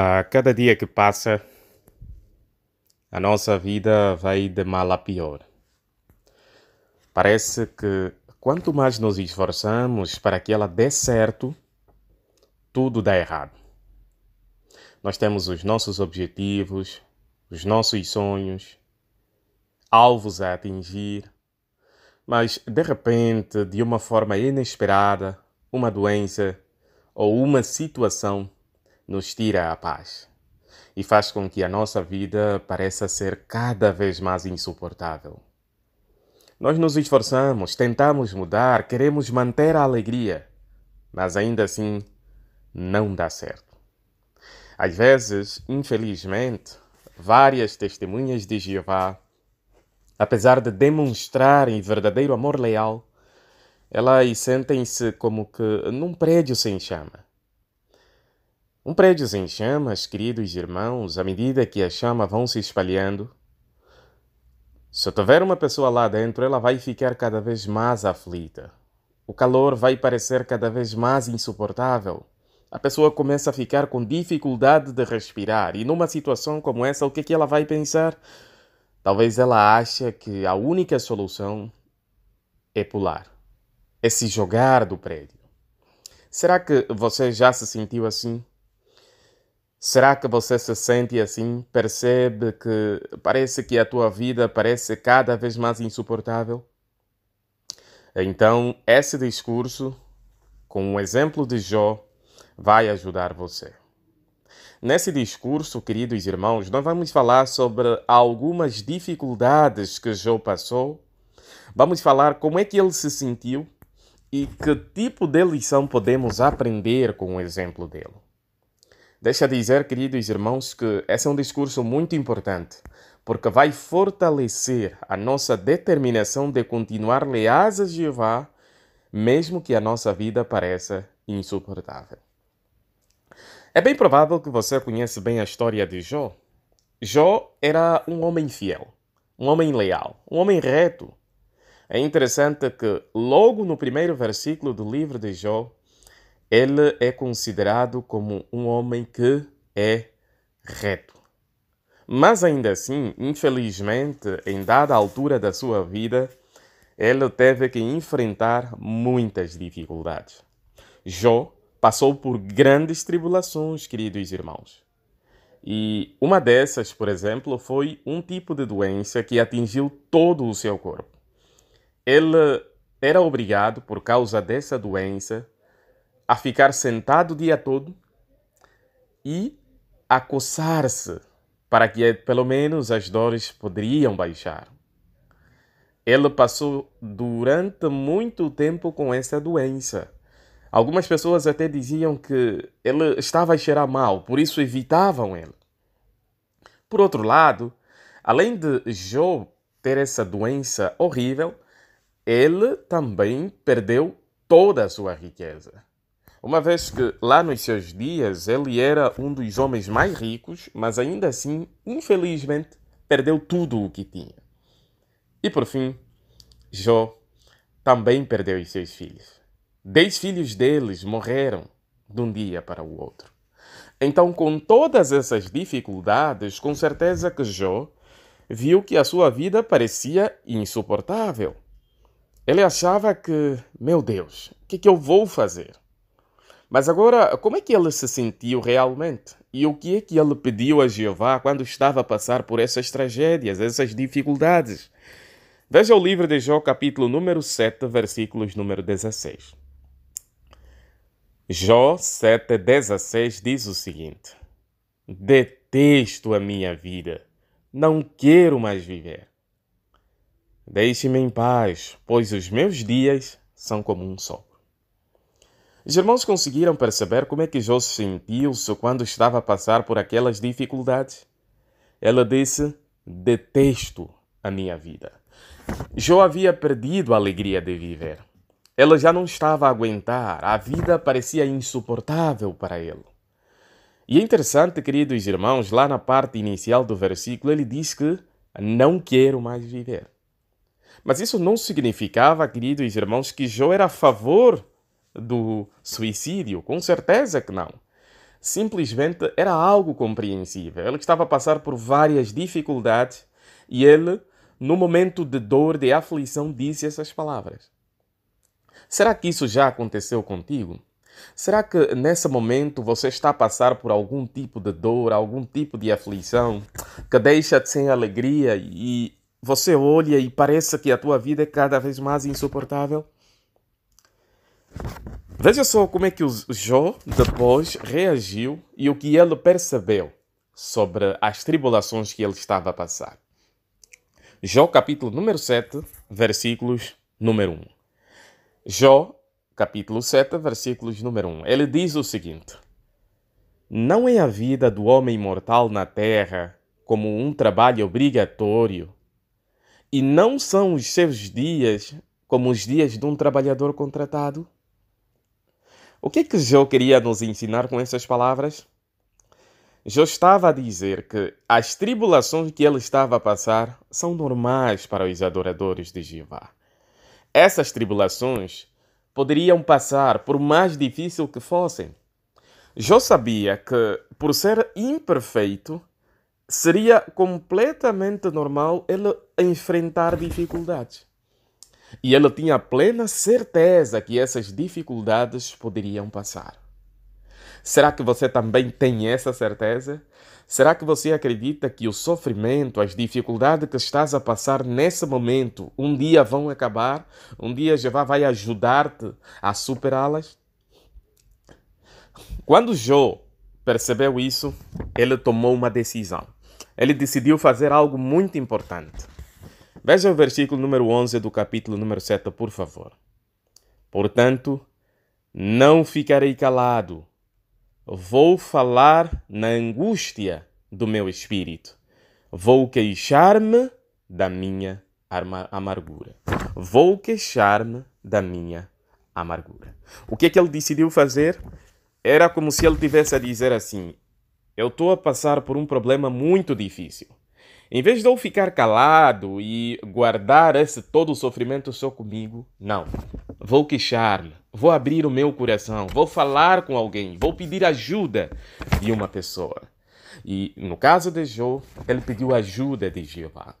A ah, cada dia que passa, a nossa vida vai de mal a pior. Parece que quanto mais nos esforçamos para que ela dê certo, tudo dá errado. Nós temos os nossos objetivos, os nossos sonhos, alvos a atingir, mas de repente, de uma forma inesperada, uma doença ou uma situação nos tira a paz e faz com que a nossa vida pareça ser cada vez mais insuportável. Nós nos esforçamos, tentamos mudar, queremos manter a alegria, mas ainda assim não dá certo. Às vezes, infelizmente, várias testemunhas de Jeová, apesar de demonstrarem verdadeiro amor leal, elas sentem-se como que num prédio sem chama um prédio em chamas, queridos irmãos, à medida que as chamas vão se espalhando, se tiver uma pessoa lá dentro, ela vai ficar cada vez mais aflita. O calor vai parecer cada vez mais insuportável. A pessoa começa a ficar com dificuldade de respirar, e numa situação como essa, o que, é que ela vai pensar? Talvez ela ache que a única solução é pular, é se jogar do prédio. Será que você já se sentiu assim? Será que você se sente assim? Percebe que parece que a tua vida parece cada vez mais insuportável? Então, esse discurso, com o exemplo de Jó, vai ajudar você. Nesse discurso, queridos irmãos, nós vamos falar sobre algumas dificuldades que Jó passou. Vamos falar como é que ele se sentiu e que tipo de lição podemos aprender com o exemplo dele. Deixa dizer, queridos irmãos, que esse é um discurso muito importante, porque vai fortalecer a nossa determinação de continuar leais a Jeová, mesmo que a nossa vida pareça insuportável. É bem provável que você conhece bem a história de Jó. Jó era um homem fiel, um homem leal, um homem reto. É interessante que, logo no primeiro versículo do livro de Jó, ele é considerado como um homem que é reto. Mas ainda assim, infelizmente, em dada altura da sua vida, ele teve que enfrentar muitas dificuldades. Jó passou por grandes tribulações, queridos irmãos. E uma dessas, por exemplo, foi um tipo de doença que atingiu todo o seu corpo. Ele era obrigado, por causa dessa doença, a ficar sentado o dia todo e a coçar-se, para que pelo menos as dores poderiam baixar. Ele passou durante muito tempo com essa doença. Algumas pessoas até diziam que ele estava a cheirar mal, por isso evitavam ele. Por outro lado, além de Job ter essa doença horrível, ele também perdeu toda a sua riqueza uma vez que lá nos seus dias ele era um dos homens mais ricos, mas ainda assim, infelizmente, perdeu tudo o que tinha. E por fim, Jó também perdeu os seus filhos. Dez filhos deles morreram de um dia para o outro. Então, com todas essas dificuldades, com certeza que Jó viu que a sua vida parecia insuportável. Ele achava que, meu Deus, o que, é que eu vou fazer? Mas agora, como é que ele se sentiu realmente? E o que é que ele pediu a Jeová quando estava a passar por essas tragédias, essas dificuldades? Veja o livro de Jó, capítulo número 7, versículos número 16. Jó 7, 16 diz o seguinte: Detesto a minha vida, não quero mais viver. Deixe-me em paz, pois os meus dias são como um sol. Os irmãos conseguiram perceber como é que Jó sentiu-se quando estava a passar por aquelas dificuldades? Ela disse: Detesto a minha vida. Jó havia perdido a alegria de viver. Ela já não estava a aguentar, a vida parecia insuportável para ele. E é interessante, queridos irmãos, lá na parte inicial do versículo, ele diz que não quero mais viver. Mas isso não significava, queridos irmãos, que Jó era a favor do suicídio? Com certeza que não. Simplesmente era algo compreensível. Ele estava a passar por várias dificuldades e ele, no momento de dor, de aflição, disse essas palavras. Será que isso já aconteceu contigo? Será que nesse momento você está a passar por algum tipo de dor, algum tipo de aflição que deixa-te sem alegria e você olha e parece que a tua vida é cada vez mais insuportável? Veja só como é que o Jó depois reagiu e o que ele percebeu sobre as tribulações que ele estava a passar. Jó capítulo número 7, versículos número 1. Jó capítulo 7, versículos número 1. Ele diz o seguinte: Não é a vida do homem mortal na terra como um trabalho obrigatório, e não são os seus dias como os dias de um trabalhador contratado? O que é que Jó queria nos ensinar com essas palavras? Jó estava a dizer que as tribulações que ele estava a passar são normais para os adoradores de Jeová. Essas tribulações poderiam passar, por mais difícil que fossem. Jó sabia que, por ser imperfeito, seria completamente normal ele enfrentar dificuldades e ela tinha plena certeza que essas dificuldades poderiam passar. Será que você também tem essa certeza? Será que você acredita que o sofrimento, as dificuldades que estás a passar nesse momento, um dia vão acabar? Um dia Jeová vai ajudar-te a superá-las? Quando Jô percebeu isso, ele tomou uma decisão. Ele decidiu fazer algo muito importante. Veja o versículo número 11 do capítulo número 7, por favor. Portanto, não ficarei calado, vou falar na angústia do meu espírito, vou queixar-me da minha amargura, vou queixar-me da minha amargura. O que é que ele decidiu fazer? Era como se ele tivesse a dizer assim: Eu estou a passar por um problema muito difícil em vez de eu ficar calado e guardar esse todo o sofrimento só comigo, não. Vou queixar me vou abrir o meu coração, vou falar com alguém, vou pedir ajuda de uma pessoa. E no caso de Jô, ele pediu ajuda de Jeová.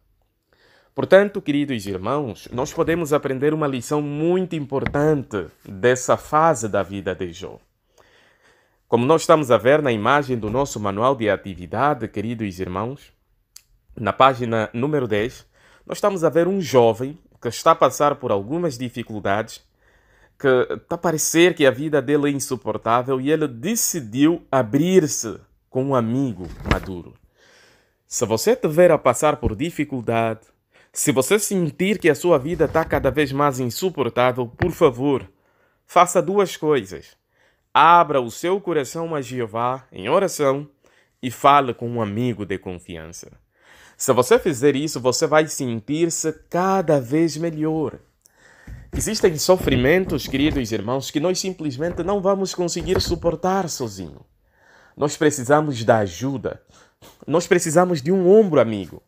Portanto, queridos irmãos, nós podemos aprender uma lição muito importante dessa fase da vida de Jô. Como nós estamos a ver na imagem do nosso manual de atividade, queridos irmãos, na página número 10, nós estamos a ver um jovem que está a passar por algumas dificuldades, que está a parecer que a vida dele é insuportável e ele decidiu abrir-se com um amigo maduro. Se você estiver a passar por dificuldade, se você sentir que a sua vida está cada vez mais insuportável, por favor, faça duas coisas. Abra o seu coração a Jeová em oração e fale com um amigo de confiança. Se você fizer isso, você vai sentir-se cada vez melhor. Existem sofrimentos, queridos irmãos, que nós simplesmente não vamos conseguir suportar sozinho. Nós precisamos da ajuda. Nós precisamos de um ombro amigo.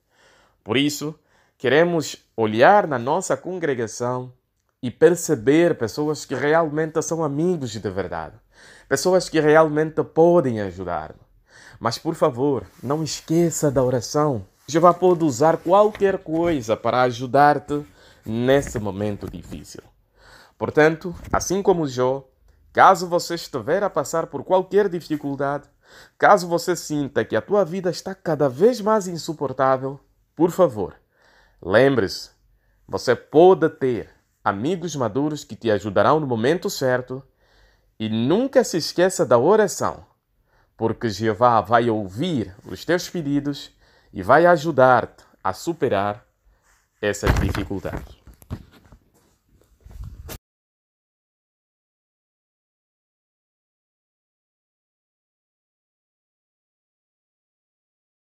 Por isso, queremos olhar na nossa congregação e perceber pessoas que realmente são amigos de verdade, pessoas que realmente podem ajudar. Mas por favor, não esqueça da oração. Jeová pode usar qualquer coisa para ajudar-te nesse momento difícil. Portanto, assim como Jó, caso você estiver a passar por qualquer dificuldade, caso você sinta que a tua vida está cada vez mais insuportável, por favor, lembre-se, você pode ter amigos maduros que te ajudarão no momento certo e nunca se esqueça da oração, porque Jeová vai ouvir os teus pedidos e vai ajudar a superar essas dificuldades.